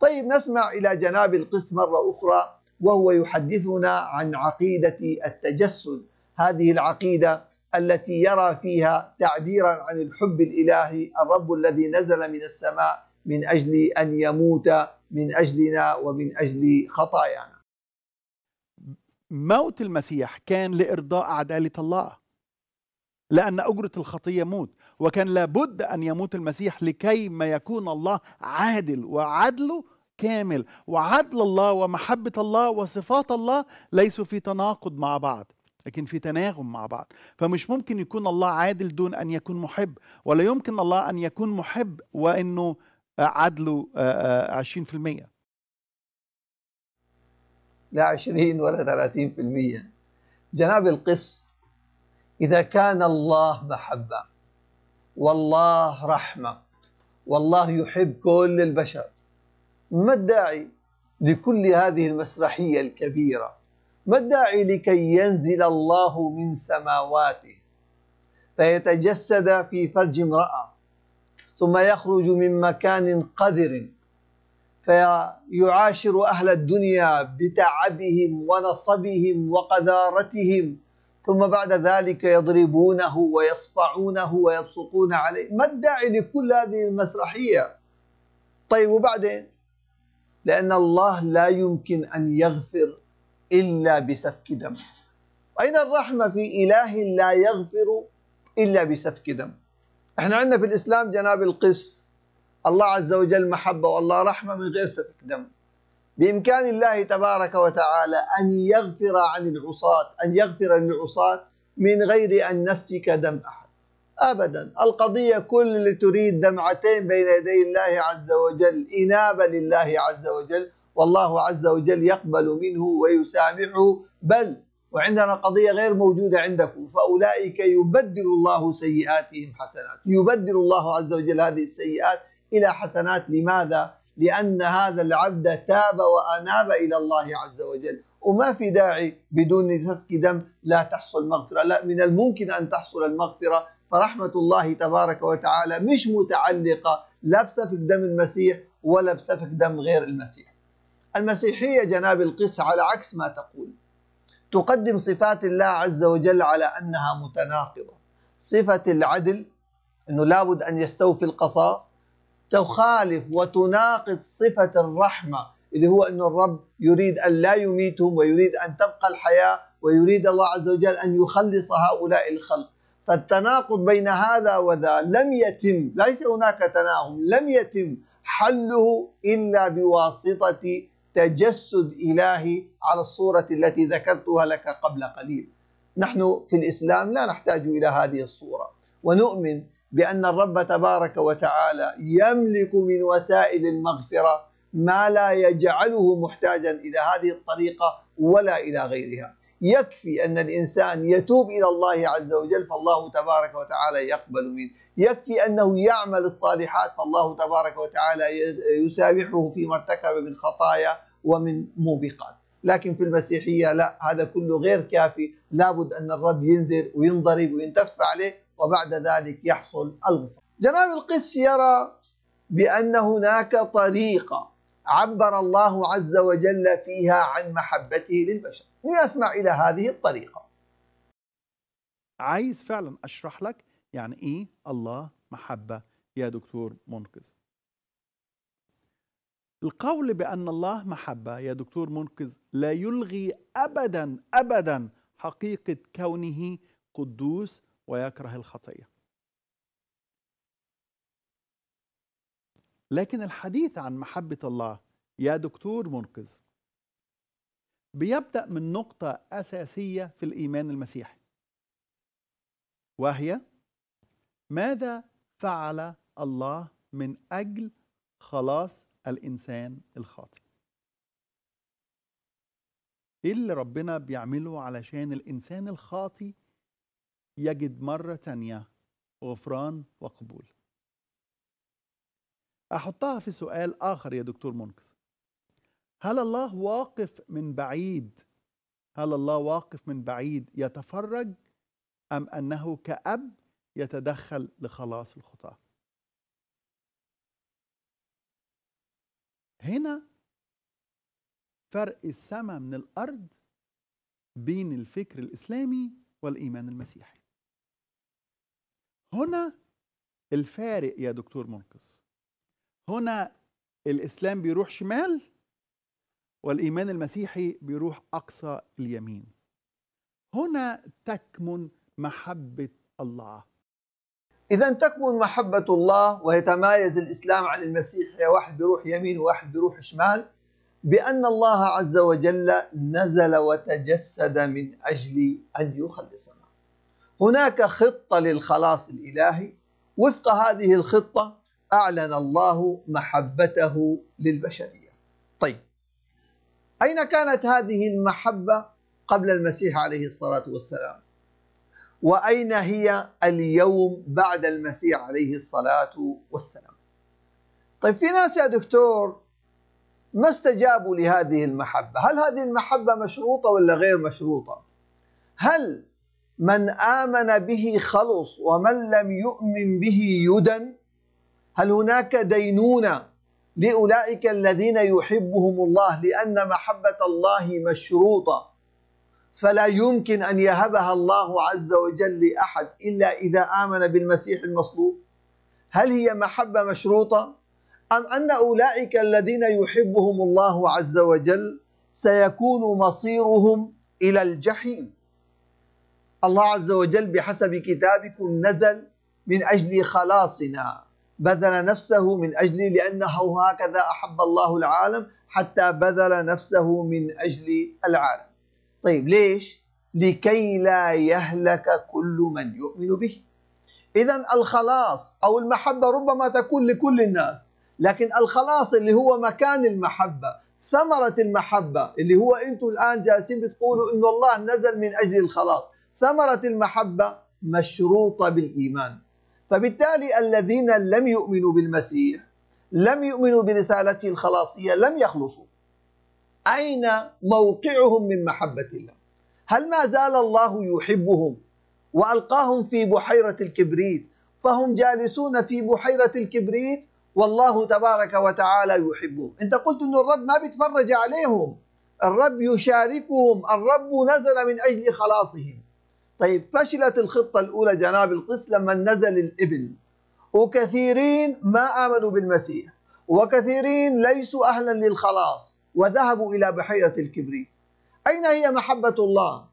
طيب نسمع إلى جناب القس مرة أخرى وهو يحدثنا عن عقيدة التجسد هذه العقيدة التي يرى فيها تعبيرا عن الحب الإلهي الرب الذي نزل من السماء من أجل أن يموت من أجلنا ومن أجل خطايانا موت المسيح كان لإرضاء عدالة الله لأن أجرة الخطية موت وكان لابد أن يموت المسيح لكي ما يكون الله عادل وعدله كامل وعدل الله ومحبة الله وصفات الله ليسوا في تناقض مع بعض لكن في تناغم مع بعض فمش ممكن يكون الله عادل دون أن يكون محب ولا يمكن الله أن يكون محب وأنه عدله آه، 20% آه، لا 20 ولا 30% جناب القس إذا كان الله محبة والله رحمة والله يحب كل البشر ما الداعي لكل هذه المسرحية الكبيرة ما الداعي لكي ينزل الله من سماواته فيتجسد في فرج امرأة ثم يخرج من مكان قذر فيعاشر أهل الدنيا بتعبهم ونصبهم وقذارتهم ثم بعد ذلك يضربونه ويصفعونه ويبصقون عليه ما الداعي لكل هذه المسرحية طيب وبعدين لأن الله لا يمكن أن يغفر إلا بسفك دم أين الرحمة في إله لا يغفر إلا بسفك دم احنا عندنا في الإسلام جناب القس الله عز وجل محبة والله رحمة من غير سفك دم بإمكان الله تبارك وتعالى أن يغفر عن العصاة أن يغفر للعصاة من غير أن نسفك دم أحد أبدا القضية كل اللي تريد دمعتين بين يدي الله عز وجل إنابة لله عز وجل والله عز وجل يقبل منه ويسامحه بل وعندنا قضية غير موجودة عندكم فأولئك يبدل الله سيئاتهم حسنات يبدل الله عز وجل هذه السيئات إلى حسنات لماذا؟ لأن هذا العبد تاب وأناب إلى الله عز وجل وما في داعي بدون سفك دم لا تحصل مغفرة لا من الممكن أن تحصل المغفرة فرحمة الله تبارك وتعالى مش متعلقة لا بسفك دم المسيح ولا بسفك دم غير المسيح المسيحية جناب القس على عكس ما تقول تقدم صفات الله عز وجل على أنها متناقضة صفة العدل أنه لابد أن يستوفي القصاص تخالف وتناقض صفة الرحمة اللي هو أن الرب يريد أن لا يميتهم ويريد أن تبقى الحياة ويريد الله عز وجل أن يخلص هؤلاء الخلق فالتناقض بين هذا وذا لم يتم ليس هناك تناغم لم يتم حله إلا بواسطة تجسد إلهي على الصورة التي ذكرتها لك قبل قليل نحن في الإسلام لا نحتاج إلى هذه الصورة ونؤمن بأن الرب تبارك وتعالى يملك من وسائل المغفرة ما لا يجعله محتاجا إلى هذه الطريقة ولا إلى غيرها يكفي أن الإنسان يتوب إلى الله عز وجل فالله تبارك وتعالى يقبل منه يكفي أنه يعمل الصالحات فالله تبارك وتعالى يسامحه فيما ارتكب من خطايا ومن موبقات لكن في المسيحية لا هذا كله غير كافي لابد أن الرب ينزل وينضرب وينتف عليه وبعد ذلك يحصل الغفران جناب القس يرى بأن هناك طريقة عبر الله عز وجل فيها عن محبته للبشر لنسمع إلى هذه الطريقة عايز فعلا أشرح لك يعني إيه الله محبة يا دكتور منقذ القول بأن الله محبة يا دكتور منقذ لا يلغي أبدا أبدا حقيقة كونه قدوس ويكره الخطيه لكن الحديث عن محبه الله يا دكتور منقذ بيبدا من نقطه اساسيه في الايمان المسيحي وهي ماذا فعل الله من اجل خلاص الانسان الخاطئ ايه اللي ربنا بيعمله علشان الانسان الخاطي يجد مرة تانية غفران وقبول أحطها في سؤال آخر يا دكتور منقذ هل الله واقف من بعيد هل الله واقف من بعيد يتفرج أم أنه كأب يتدخل لخلاص الخطاة هنا فرق السماء من الأرض بين الفكر الإسلامي والإيمان المسيحي هنا الفارق يا دكتور منقذ هنا الاسلام بيروح شمال والايمان المسيحي بيروح اقصى اليمين هنا تكمن محبه الله اذا تكمن محبه الله ويتمايز الاسلام عن المسيحيه واحد بيروح يمين وواحد بيروح شمال بان الله عز وجل نزل وتجسد من اجل ان يخلصنا هناك خطة للخلاص الإلهي وفق هذه الخطة أعلن الله محبته للبشرية طيب أين كانت هذه المحبة قبل المسيح عليه الصلاة والسلام وأين هي اليوم بعد المسيح عليه الصلاة والسلام طيب في ناس يا دكتور ما استجابوا لهذه المحبة هل هذه المحبة مشروطة ولا غير مشروطة هل من آمن به خلص ومن لم يؤمن به يدن هل هناك دينونة لأولئك الذين يحبهم الله لأن محبة الله مشروطة فلا يمكن أن يهبها الله عز وجل لأحد إلا إذا آمن بالمسيح المصلوب هل هي محبة مشروطة أم أن أولئك الذين يحبهم الله عز وجل سيكون مصيرهم إلى الجحيم الله عز وجل بحسب كتابكم نزل من أجل خلاصنا بذل نفسه من أجل لأنه هكذا أحب الله العالم حتى بذل نفسه من أجل العالم طيب ليش؟ لكي لا يهلك كل من يؤمن به إذا الخلاص أو المحبة ربما تكون لكل الناس لكن الخلاص اللي هو مكان المحبة ثمرة المحبة اللي هو أنتم الآن جالسين بتقولوا إنه الله نزل من أجل الخلاص ثمرة المحبة مشروطة بالإيمان فبالتالي الذين لم يؤمنوا بالمسيح لم يؤمنوا برسالته الخلاصية لم يخلصوا أين موقعهم من محبة الله هل ما زال الله يحبهم وألقاهم في بحيرة الكبريت فهم جالسون في بحيرة الكبريت والله تبارك وتعالى يحبهم أنت قلت أن الرب ما بيتفرج عليهم الرب يشاركهم الرب نزل من أجل خلاصهم طيب فشلت الخطة الأولى جناب القس لما نزل الإبل وكثيرين ما آمنوا بالمسيح وكثيرين ليسوا أهلا للخلاص وذهبوا إلى بحيرة الكبريت أين هي محبة الله؟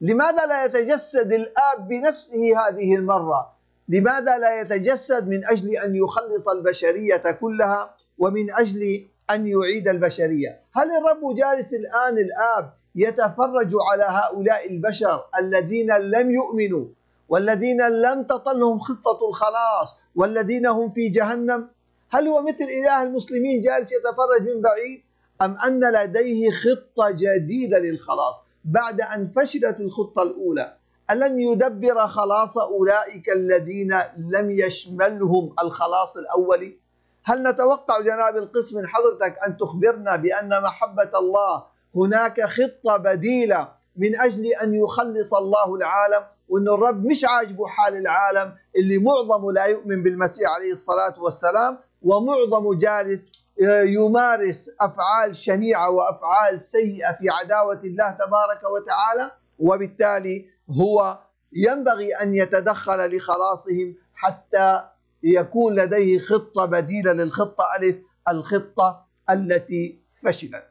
لماذا لا يتجسد الآب بنفسه هذه المرة؟ لماذا لا يتجسد من أجل أن يخلص البشرية كلها ومن أجل أن يعيد البشرية هل الرب جالس الآن الآب يتفرج على هؤلاء البشر الذين لم يؤمنوا والذين لم تطلهم خطة الخلاص والذين هم في جهنم هل هو مثل إله المسلمين جالس يتفرج من بعيد أم أن لديه خطة جديدة للخلاص بعد أن فشلت الخطة الأولى ألم يدبر خلاص أولئك الذين لم يشملهم الخلاص الأولي هل نتوقع جناب القسم من حضرتك أن تخبرنا بأن محبة الله هناك خطة بديلة من أجل أن يخلص الله العالم وأن الرب مش عاجبه حال العالم اللي معظمه لا يؤمن بالمسيح عليه الصلاة والسلام ومعظمه جالس آه، يمارس أفعال شنيعة وأفعال سيئة في عداوة الله تبارك وتعالى وبالتالي هو ينبغي أن يتدخل لخلاصهم حتى يكون لديه خطة بديلة للخطة ألف الخطة التي فشلت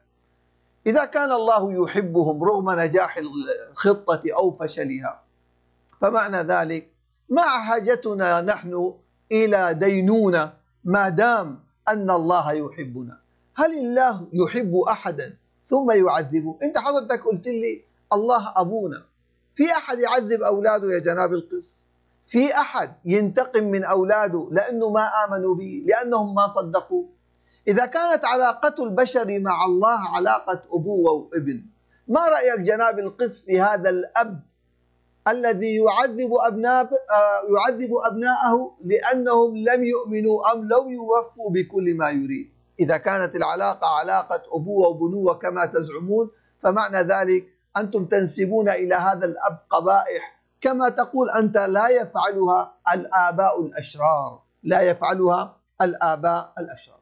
إذا كان الله يحبهم رغم نجاح الخطة أو فشلها فمعنى ذلك ما حاجتنا نحن إلى دينونة ما دام أن الله يحبنا هل الله يحب أحدا ثم يعذبه أنت حضرتك قلت لي الله أبونا في أحد يعذب أولاده يا جناب القس في أحد ينتقم من أولاده لأنه ما آمنوا به لأنهم ما صدقوا إذا كانت علاقة البشر مع الله علاقة أبوة وابن ما رأيك جناب القس في هذا الأب الذي يعذب أبناء آه، يعذب أبناءه لأنهم لم يؤمنوا أم لم يوفوا بكل ما يريد إذا كانت العلاقة علاقة أبوة وبنوة كما تزعمون فمعنى ذلك أنتم تنسبون إلى هذا الأب قبائح كما تقول أنت لا يفعلها الآباء الأشرار لا يفعلها الآباء الأشرار